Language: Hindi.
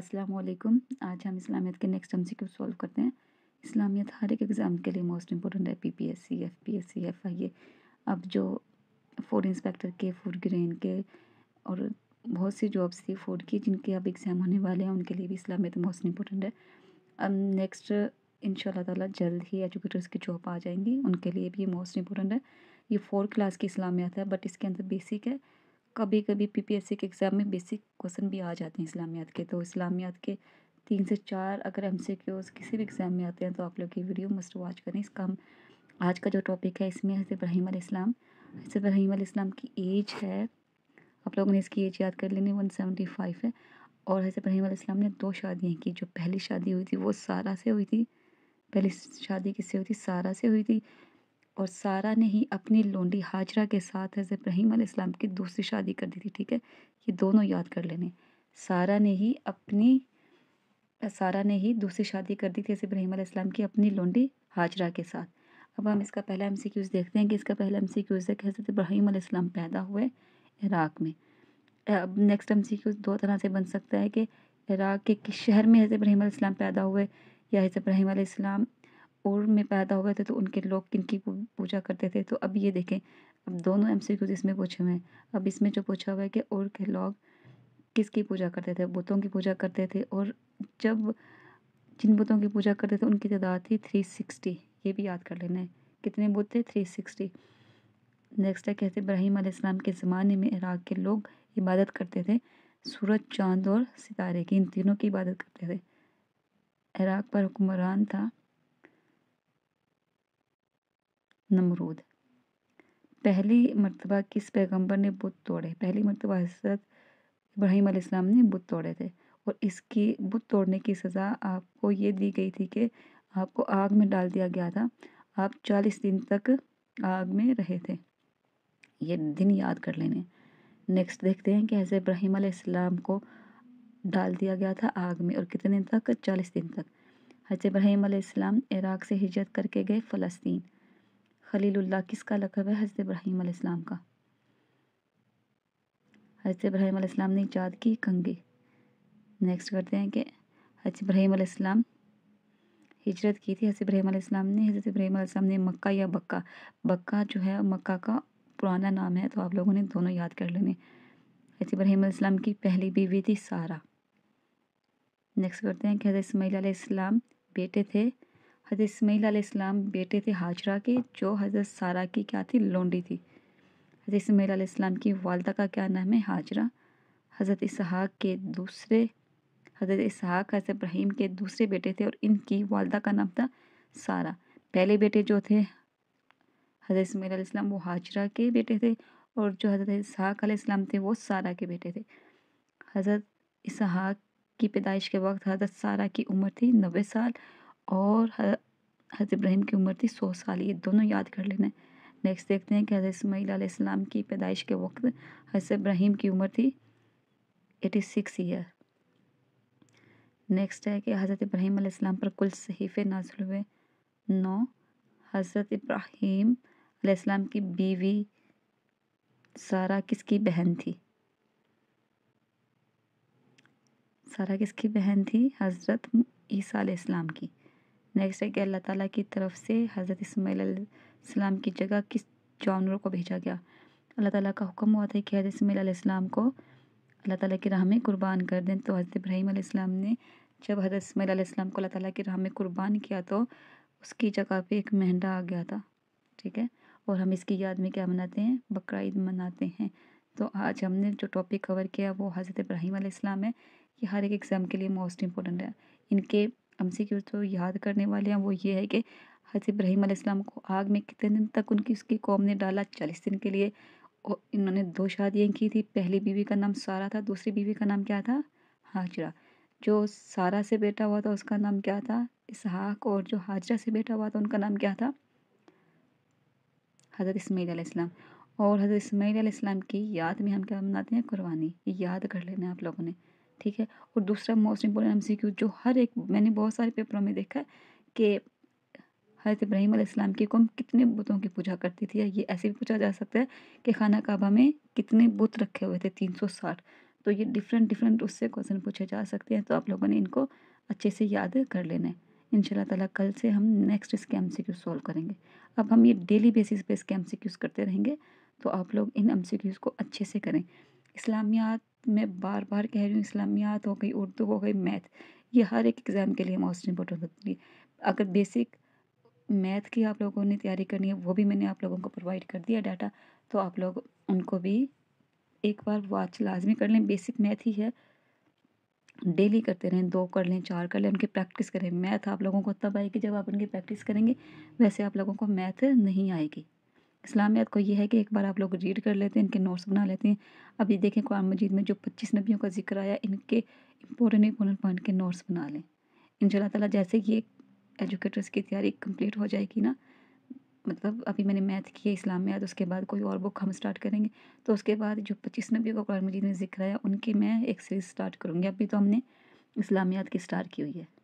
अस्सलाम वालेकुम आज हम इस्लामियत के नेक्स्ट एम क्यू सॉल्व करते हैं इस्लामियत हर एक एग्ज़ाम के लिए मोस्ट इंपॉर्टेंट है P P S C F P S C F I अब जो फूड इंस्पेक्टर के फूड ग्रेन के और बहुत सी जॉब्स थी फूड की जिनके अब एग्ज़ाम होने वाले हैं उनके लिए भी इस्लामियत मोस्ट इंपॉर्टेंट है अब नेक्स्ट इन ताला जल्द ही एजुकेटर्स की जॉब आ जाएंगी उनके लिए भी ये मोस्ट इंपॉर्टेंट है ये फोर्थ क्लास की इस्लामियत है बट इसके अंदर बेसिक है कभी कभी पीपीएससी के एग्ज़ाम में बेसिक क्वेश्चन भी आ जाते हैं इस्लामियात के तो इस्लामियात के तीन से चार अगर एम सी किसी भी एग्ज़ाम में आते हैं तो आप लोग ये वीडियो मस्ट वॉच करें इसका हम आज का जो टॉपिक है इसमें हज़रत इब्राहिम इस्लाम हज़रत इब्राहिम इस्लाम की एज है आप लोगों ने इसकी एज याद कर लेनी वन सेवेंटी फाइव है और हज़रत इब्राहिम इस्लाम ने दो शादियाँ की जो पहली शादी हुई थी वो सारा से हुई थी पहली शादी किससे हुई थी सारा से हुई थी और सारा ने ही अपनी लोंडी हाजरा के साथ हज़रत इब्राहिम इस्लाम की दूसरी शादी कर दी थी ठीक है ये दोनों याद कर लेने सारा ने ही अपनी सारा ने ही दूसरी शादी कर दी थी हज़रत इब्राहिम इस्लाम की अपनी लोंडी हाजरा के साथ अब हम इसका पहला एम सी क्यूज़ देखते हैं कि इसका पहला एम सी क्यूज़ है कि हज़रत इब्राहिम इस्लाम पैदा हुए इराक़ में अब नेक्स्ट एम सी क्यूज़ दो तरह से बन सकता है कि इराक़ के किस शहर में हज़रत इब्राहिम इस्लाम पैदा हुए या हज़रत इब्राहिम इस्लाम और में पैदा हो गए थे तो उनके लोग किन की पूजा करते थे तो अब ये देखें अब दोनों एम सी क्यूज इसमें पूछे हुए हैं अब इसमें जो पूछा हुआ है कि और के लोग किसकी पूजा करते थे बुतों की पूजा करते थे और जब जिन बुतों की पूजा करते थे उनकी तादाद थी थ्री सिक्सटी ये भी याद कर लेना है कितने बुत थे थ्री सिक्सटी नेक्स्ट है कहते इब्राहिम आसमाम के ज़माने में इराक के लोग इबादत करते थे सूरज चांद और सितारे की इन तीनों की इबादत करते थे इराक पर हुक्मरान था नमरूद पहली मरतबा किस पैगंबर ने बुत तोड़े पहली मरतबा हजरत इब्राहिम आसमाम ने बुत तोड़े थे और इसकी बुत तोड़ने की सज़ा आपको ये दी गई थी कि आपको आग में डाल दिया गया था आप चालीस दिन तक आग में रहे थे ये दिन याद कर लेने नेक्स्ट देखते हैं कि हज़रत इब्राहिम आसमाम को डाल दिया गया था आग में और कितने तक चालीस दिन तक हज़रत इब्राहिम आसमाम इराक़ से हिजरत करके गए फ़लस्तीन खलीलुल्लाह किसका लकब है हज़रत इब्राहीम अलैहिस्सलाम का हज़रत इब्राहीम अलैहिस्सलाम ने ईजाद की कंगे नेक्स्ट करते हैं कि हज़रत इब्राहीम अलैहिस्सलाम हिजरत की थी हज़रत इब्राहीम अलैहिस्सलाम ने हज़रत इब्राहीम अलैहिस्सलाम ने मक्का या बक्का बक्का जो है मक्का का पुराना नाम है तो आप लोगों ने दोनों याद कर लेने हज़रत इब्राहीम अलैहिस्सलाम की पहली बीवी थी सारा नेक्स्ट करते हैं कि हज़रत इसमाईल बेटे थे हज़रत इसमाईल इस्लाम बेटे थे हाजरा के जो हज़रत सारा की क्या थी लोंडी थी हज़रत इसमाईल इस्लाम की वालदा का क्या नाम है हाजरा हज़रत इसहाक के दूसरे हज़रत इसहाक हज़रत इब्राहिम के दूसरे बेटे थे और इनकी वालदा का नाम था सारा पहले बेटे जो थे हज़रत इसमाईल इस्लाम वो हाजरा के बेटे थे और जो हज़रत इसहाक इस्लाम थे वो सारा के बेटे थे हज़रत इसहाक की पैदाइश के वक्त हज़रत सारा की उम्र थी नबे साल और हज़रत इब्राहिम की उम्र थी सौ साल ये दोनों याद कर लेना नेक्स्ट देखते हैं कि हज़रत इसमाईलम की पैदाइश के वक्त हज़रत इब्राहिम की उम्र थी एटी सिक्स ईयर नेक्स्ट है कि हज़रत इब्राहिम अलैहिस्सलाम पर कुल सहीफ़े नाजिल हुए नौ हज़रत इब्राहिम अलैहिस्सलाम की बीवी सारा किसकी बहन थी सारा किसकी बहन थी हज़रत ईसा अलैहिस्सलाम की नेक्स्ट है कि अल्लाह ताला की तरफ से हज़रत इसमाईसम की जगह किस जानवर को भेजा गया अल्लाह ताला का हुक्म हुआ था कि हज़रत इसमाईसम को अल्लाह ताला की राह में कुर्बान कर दें तो हज़रत इब्राहिम इब्राहीम ने जब हज़रत इसमाईसम को अल्लाह ताला की राह में कुर्बान किया तो उसकी जगह पर एक मेहंदा आ गया था ठीक है और हम इसकी याद में क्या मनाते हैं बकरा ईद मनाते हैं तो आज हमने जो टॉपिक कवर किया वो हज़रत इब्राहिम इब्राहीम है ये हर एक एग्ज़ाम के लिए मोस्ट इम्पोर्टेंट है इनके एम सी क्यूज़ जो तो याद करने वाले हैं वो ये है कि हज़रत इब्राहिम आसमाम को आग में कितने दिन तक उनकी उसकी कौम ने डाला चालीस दिन के लिए और इन्होंने दो शादियाँ की थी पहली बीवी का नाम सारा था दूसरी बीवी का नाम क्या था हाजरा जो सारा से बेटा हुआ था उसका नाम क्या था इसहाक और जो हाजरा से बेटा हुआ था उनका नाम क्या था हज़रत इसमाईल और हज़रत इसमाईल इस्लाम की याद में हम क्या मनाते हैं कुर्बानी ये याद कर लेना आप लोगों ने ठीक है और दूसरा most important M C Q जो हर एक मैंने बहुत सारे पेपरों में देखा है कि हज़रत इब्राहिम अलैहिस्सलाम की कौम कितने बुतों की पूजा करती थी ये ऐसे भी पूछा जा सकता है कि खाना काबा में कितने बुत रखे हुए थे तीन सौ साठ तो ये डिफरेंट डिफरेंट उससे क्वेश्चन पूछे जा सकते हैं तो आप लोगों ने इनको अच्छे से याद कर लेना है इन ताला कल से हम नेक्स्ट इसके एम सॉल्व करेंगे अब हम ये डेली बेसिस पे इसके एम करते रहेंगे तो आप लोग इन एम को अच्छे से करें इस्लामियात मैं बार बार कह रही हूँ इस्लामियात हो गई उर्दू हो गई मैथ ये हर एक एग्ज़ाम के लिए मोस्ट इम्पोर्टेंट होती है अगर बेसिक मैथ की आप लोगों ने तैयारी करनी है वो भी मैंने आप लोगों को प्रोवाइड कर दिया डाटा तो आप लोग उनको भी एक बार वाच लाजमी कर लें बेसिक मैथ ही है डेली करते रहें दो कर लें चार कर लें उनकी प्रैक्टिस करें मैथ आप लोगों को तब आएगी जब आप उनकी प्रैक्टिस करेंगे वैसे आप लोगों को मैथ नहीं आएगी इस्लामियत को यह है कि एक बार आप लोग रीड कर लेते हैं इनके नोट्स बना लेते हैं अब ये देखें कुरान मजीद में जो पच्चीस नबियों का जिक्र आया इनके इंपॉर्टेंट इंपॉर्टेंट पॉइंट के नोट्स बना लें इन ताला जैसे ये एजुकेटर्स की तैयारी कंप्लीट हो जाएगी ना मतलब अभी मैंने मैथ किया इस्लामियात उसके बाद कोई और बुक हम स्टार्ट करेंगे तो उसके बाद जो पच्चीस नबियों का कुरान मजीद में जिक्र आया उनकी मैं एक सीरीज़ स्टार्ट करूँगी अभी तो हमने इस्लामियात की स्टार्ट की हुई है